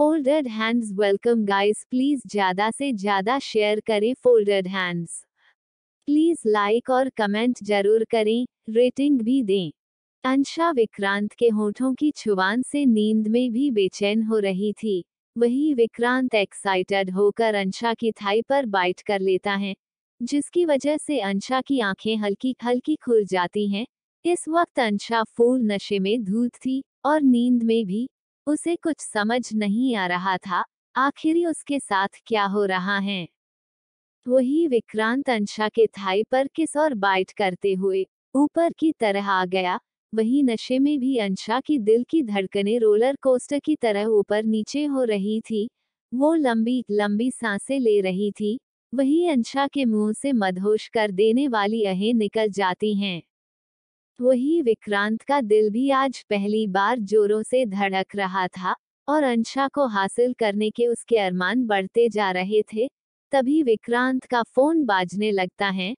folded hands welcome guys please ज्यादा से ज्यादा शेयर करें फोल्डेड हैंड्स प्लीज लाइक और कमेंट जरूर करें रेटिंग भी दें अंशा विक्रांत के होठों की छुवान से नींद में भी बेचैन हो रही थी वही विक्रांत एक्साइटेड होकर अंशा की थाई पर बाइट कर लेता है जिसकी वजह से अंशा की आंखें हल्की हल्की खुल जाती हैं इस वक्त अंशा फूल नशे में धूत थी और नींद में भी उसे कुछ समझ नहीं आ रहा था आखिरी उसके साथ क्या हो रहा है वही विक्रांत अंशा के थाई पर किस और बाइट करते हुए ऊपर की तरह आ गया वही नशे में भी अंशा की दिल की धड़कने रोलर कोस्टर की तरह ऊपर नीचे हो रही थी वो लंबी लंबी सांसें ले रही थी वही अंशा के मुंह से मदहोश कर देने वाली अहें निकल जाती हैं वही विक्रांत का दिल भी आज पहली बार जोरों से धड़क रहा था और अंशा को हासिल करने के उसके अरमान बढ़ते जा रहे थे तभी विक्रांत का फोन बाजने लगता है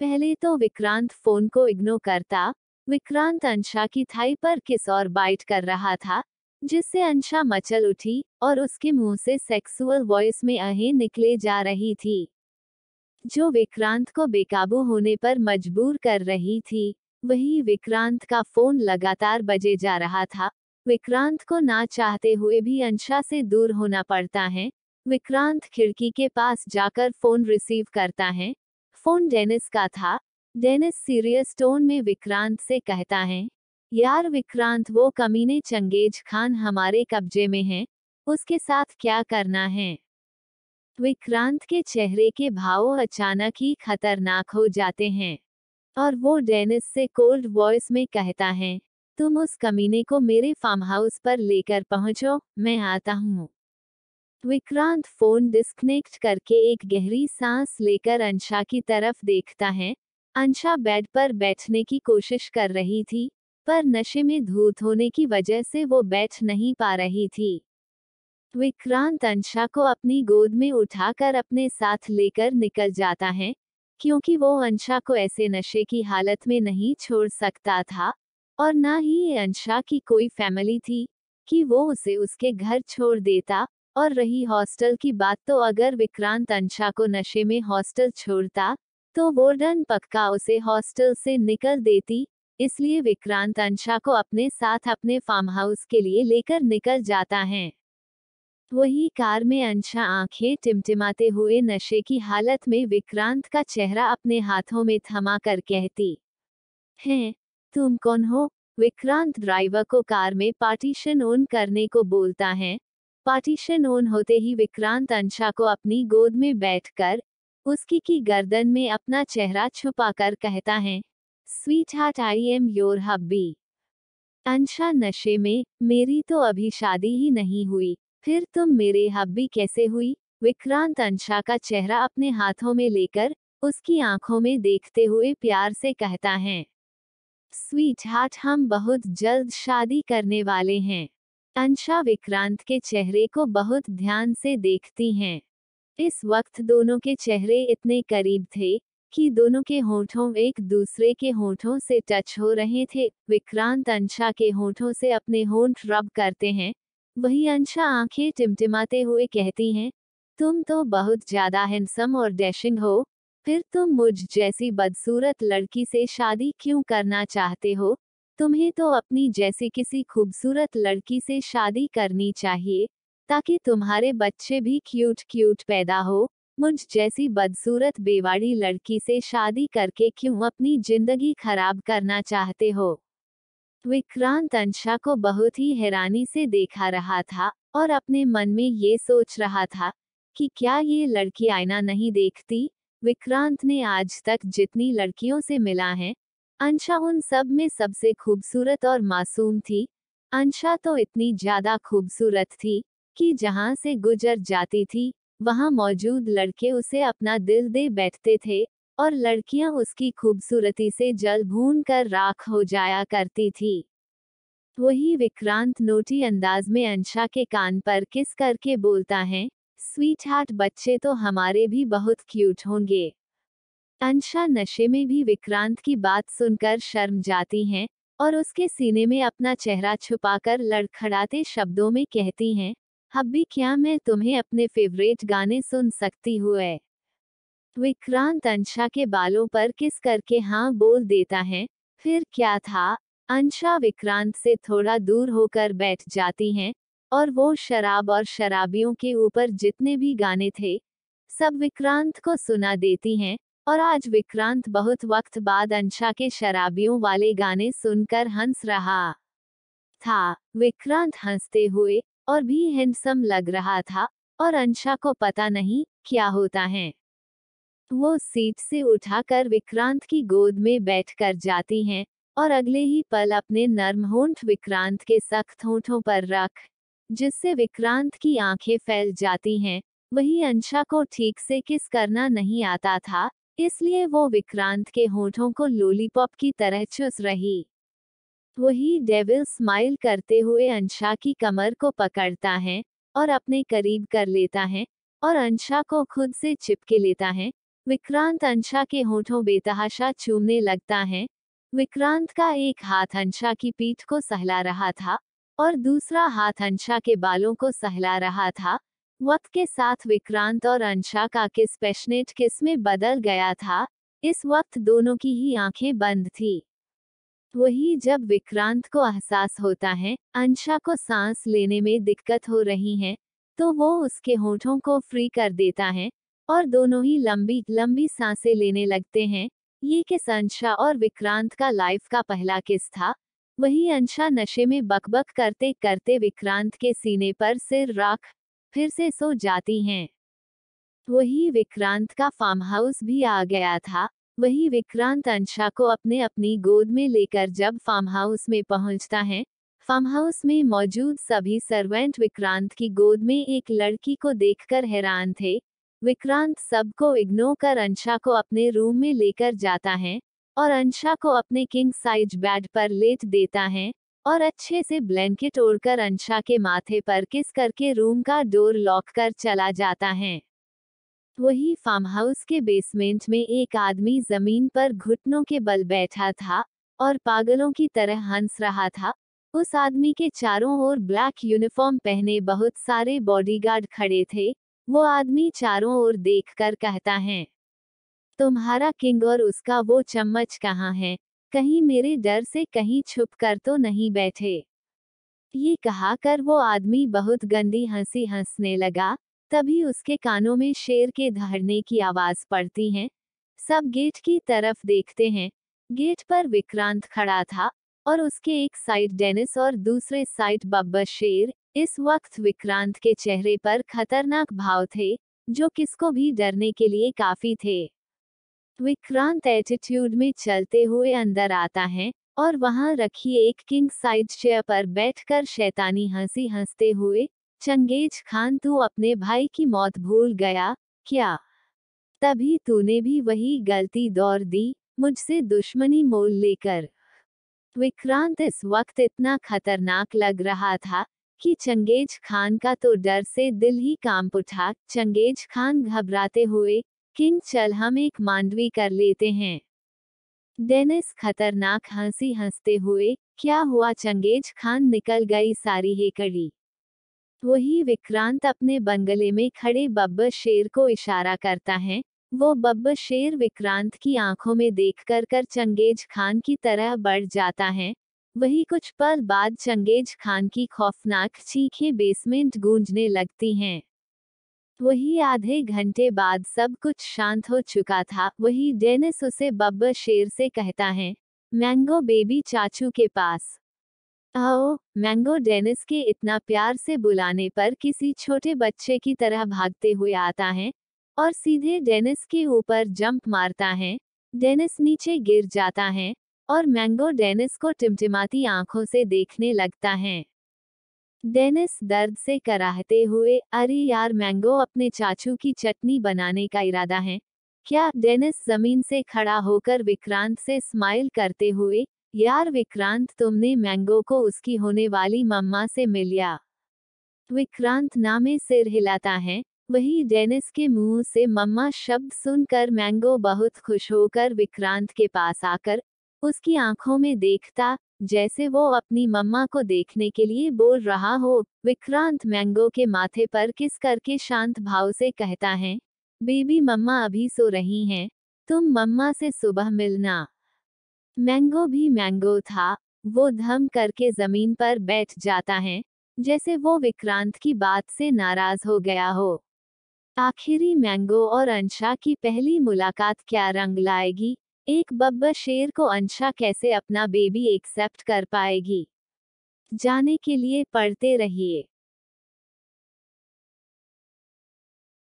पहले तो विक्रांत फोन को इग्नोर करता विक्रांत अंशा की थाई पर किस और बाइट कर रहा था जिससे अंशा मचल उठी और उसके मुंह से सेक्सुअल वॉइस में अहें निकले जा रही थी जो विक्रांत को बेकाबू होने पर मजबूर कर रही थी वही विक्रांत का फोन लगातार बजे जा रहा था विक्रांत को ना चाहते हुए भी अंशा से दूर होना पड़ता है विक्रांत खिड़की के पास जाकर फोन रिसीव करता है फोन डेनिस का था डेनिस सीरियस टोन में विक्रांत से कहता है यार विक्रांत वो कमीने चंगेज खान हमारे कब्जे में है उसके साथ क्या करना है विक्रांत के चेहरे के भाव अचानक ही खतरनाक हो जाते हैं और वो डेनिस से कोल्ड वॉइस में कहता है तुम उस कमीने को मेरे फार्म हाउस पर लेकर पहुंचो मैं आता हूँ विक्रांत फोन डिस्कनेक्ट करके एक गहरी सांस लेकर अंशा की तरफ देखता है अंशा बेड पर बैठने की कोशिश कर रही थी पर नशे में धूत होने की वजह से वो बैठ नहीं पा रही थी विक्रांत अंशा को अपनी गोद में उठाकर अपने साथ लेकर निकल जाता है क्योंकि वो अंशा को ऐसे नशे की हालत में नहीं छोड़ सकता था और ना ही ये अंशा की कोई फैमिली थी कि वो उसे उसके घर छोड़ देता और रही हॉस्टल की बात तो अगर विक्रांत अंशा को नशे में हॉस्टल छोड़ता तो वोर्डन पक्का उसे हॉस्टल से निकल देती इसलिए विक्रांत अंशा को अपने साथ अपने फार्म हाउस के लिए लेकर निकल जाता है वही कार में अंशा आंखें टिमटिमाते हुए नशे की हालत में विक्रांत का चेहरा अपने हाथों में थमा कर कहती हैं तुम कौन हो विक्रांत ड्राइवर को कार में पार्टीशन ऑन करने को बोलता है पार्टीशन ऑन होते ही विक्रांत अंशा को अपनी गोद में बैठकर उसकी की गर्दन में अपना चेहरा छुपाकर कहता है sweetheart I am your hubby Ansha नशे में मेरी तो अभी शादी ही नहीं हुई फिर तुम मेरे हब्बी कैसे हुई विक्रांत अंशा का चेहरा अपने हाथों में लेकर उसकी आंखों में देखते हुए प्यार से कहता है स्वीट हार्ट हम बहुत जल्द शादी करने वाले हैं अंशा विक्रांत के चेहरे को बहुत ध्यान से देखती हैं इस वक्त दोनों के चेहरे इतने करीब थे कि दोनों के होठों एक दूसरे के होठों से टच हो रहे थे विक्रांत अंशा के होठों से अपने होंठ रब करते हैं वही अंशा आंखें टिमटिमाते हुए कहती हैं तुम तो बहुत ज्यादा हैंडसम और डैशिंग हो फिर तुम मुझ जैसी बदसूरत लड़की से शादी क्यों करना चाहते हो तुम्हें तो अपनी जैसी किसी खूबसूरत लड़की से शादी करनी चाहिए ताकि तुम्हारे बच्चे भी क्यूट क्यूट पैदा हो मुझ जैसी बदसूरत बेवाड़ी लड़की से शादी करके क्यों अपनी जिंदगी खराब करना चाहते हो विक्रांत अंशा को बहुत ही हैरानी से देखा रहा था और अपने मन में ये सोच रहा था कि क्या ये लड़की आईना नहीं देखती विक्रांत ने आज तक जितनी लड़कियों से मिला है अंशा उन सब में सबसे खूबसूरत और मासूम थी अंशा तो इतनी ज्यादा खूबसूरत थी कि जहां से गुजर जाती थी वहां मौजूद लड़के उसे अपना दिल दे बैठते थे और लड़कियां उसकी खूबसूरती से जल भून कर राख हो जाया करती थी वही विक्रांत नोटी अंदाज में अंशा के कान पर किस करके बोलता है स्वीट हार्ट बच्चे तो हमारे भी बहुत क्यूट होंगे अंशा नशे में भी विक्रांत की बात सुनकर शर्म जाती हैं और उसके सीने में अपना चेहरा छुपाकर लड़खड़ाते शब्दों में कहती हैं हब्बी क्या मैं तुम्हें अपने फेवरेट गाने सुन सकती हूँ विक्रांत अंशा के बालों पर किस करके हाँ बोल देता है फिर क्या था अंशा विक्रांत से थोड़ा दूर होकर बैठ जाती हैं और वो शराब और शराबियों के ऊपर जितने भी गाने थे सब विक्रांत को सुना देती हैं और आज विक्रांत बहुत वक्त बाद अंशा के शराबियों वाले गाने सुनकर हंस रहा था विक्रांत हंसते हुए और भी हैंडसम लग रहा था और अंशा को पता नहीं क्या होता है वो सीट से उठाकर विक्रांत की गोद में बैठकर जाती हैं और अगले ही पल अपने नर्म होंठ विक्रांत के सख्त होंठों पर रख जिससे विक्रांत की आंखें फैल जाती हैं वही अंशा को ठीक से किस करना नहीं आता था इसलिए वो विक्रांत के होठों को लोलीपॉप की तरह चुस रही वही डेविल स्माइल करते हुए अंशा की कमर को पकड़ता है और अपने करीब कर लेता है और अंशा को खुद से चिपके लेता है विक्रांत अंशा के होठों बेतहाशा चूमने लगता है विक्रांत का एक हाथ अंशा की पीठ को सहला रहा था और दूसरा हाथ अंशा के बालों को सहला रहा था वक्त के साथ विक्रांत और अंशा का किस पैशनेट किस में बदल गया था इस वक्त दोनों की ही आंखें बंद थी वही जब विक्रांत को एहसास होता है अंशा को सांस लेने में दिक्कत हो रही है तो वो उसके होठों को फ्री कर देता है और दोनों ही लंबी लंबी सांसें लेने लगते हैं ये किस अंशा और विक्रांत का लाइफ का पहला किस था वही अंशा नशे में बकबक करते करते विक्रांत के सीने पर सिर रख फिर से सो जाती हैं वही विक्रांत का फार्म हाउस भी आ गया था वही विक्रांत अंशा को अपने अपनी गोद में लेकर जब फार्म हाउस में पहुंचता है फार्म हाउस में मौजूद सभी सर्वेंट विक्रांत की गोद में एक लड़की को देखकर हैरान थे विक्रांत सबको इग्नोर कर अंशा को अपने रूम में लेकर जाता है और अंशा को अपने किंग साइज बेड पर लेट देता है और अच्छे से ब्लैंकेट ओढ़कर अंशा के माथे पर किस करके रूम का डोर लॉक कर चला जाता है वही फार्म हाउस के बेसमेंट में एक आदमी जमीन पर घुटनों के बल बैठा था और पागलों की तरह हंस रहा था उस आदमी के चारों ओर ब्लैक यूनिफॉर्म पहने बहुत सारे बॉडीगार्ड खड़े थे वो आदमी चारों ओर देखकर कहता है तुम्हारा किंग और उसका वो चम्मच कहाँ है कहीं मेरे डर से कहीं छुप कर तो नहीं बैठे ये कहा कर वो आदमी बहुत गंदी हंसी हंसने लगा तभी उसके कानों में शेर के धड़ने की आवाज पड़ती है सब गेट की तरफ देखते हैं गेट पर विक्रांत खड़ा था और उसके एक साइड डेनिस और दूसरे साइड बब्बर शेर इस वक्त विक्रांत के चेहरे पर खतरनाक भाव थे जो किसको भी डरने के लिए काफी थे विक्रांत एटीट्यूड में चलते हुए अंदर आता है और वहां रखी एक किंग साइज चेयर पर बैठकर शैतानी हंसी हंसते हुए चंगेज खान तू अपने भाई की मौत भूल गया क्या तभी तूने भी वही गलती दौर दी मुझसे दुश्मनी मोल लेकर विक्रांत इस वक्त इतना खतरनाक लग रहा था कि चंगेज खान का तो डर से दिल ही कांप उठा चंगेज खान घबराते हुए किंग चल हम एक मांडवी कर लेते हैं डेनिस खतरनाक हंसी हंसते हुए क्या हुआ चंगेज खान निकल गई सारी हेकड़ी वही विक्रांत अपने बंगले में खड़े बब्बर शेर को इशारा करता है वो बब्बर शेर विक्रांत की आंखों में देख कर कर चंगेज खान की तरह बढ़ जाता है वही कुछ पल बाद चंगेज खान की खौफनाक चीखें बेसमेंट गूंजने लगती हैं वही आधे घंटे बाद सब कुछ शांत हो चुका था वही डेनिस उसे बब्बर शेर से कहता है मैंगो बेबी चाचू के पास आओ मैंगो डेनिस के इतना प्यार से बुलाने पर किसी छोटे बच्चे की तरह भागते हुए आता है और सीधे डेनिस के ऊपर जंप मारता है डेनिस नीचे गिर जाता है और मैंगो डेनिस को टिमटिमाती आंखों से देखने लगता है डेनिस दर्द से कराहते हुए अरे यार मैंगो अपने चाचू की चटनी बनाने का इरादा है क्या डेनिस जमीन से खड़ा होकर विक्रांत से स्माइल करते हुए यार विक्रांत तुमने मैंगो को उसकी होने वाली मम्मा से मिलिया विक्रांत नामे सिर हिलाता है वही डेनिस के मुंह से मम्मा शब्द सुनकर मैंगो बहुत खुश होकर विक्रांत के पास आकर उसकी आंखों में देखता जैसे वो अपनी मम्मा को देखने के लिए बोल रहा हो विक्रांत मैंगो के माथे पर किस करके शांत भाव से कहता है बेबी मम्मा अभी सो रही हैं तुम मम्मा से सुबह मिलना मैंगो भी मैंगो था वो धम करके जमीन पर बैठ जाता है जैसे वो विक्रांत की बात से नाराज हो गया हो आखिरी मैंगो और अंशा की पहली मुलाकात क्या रंग लाएगी एक बब्बर शेर को अंशा कैसे अपना बेबी एक्सेप्ट कर पाएगी जाने के लिए पढ़ते रहिए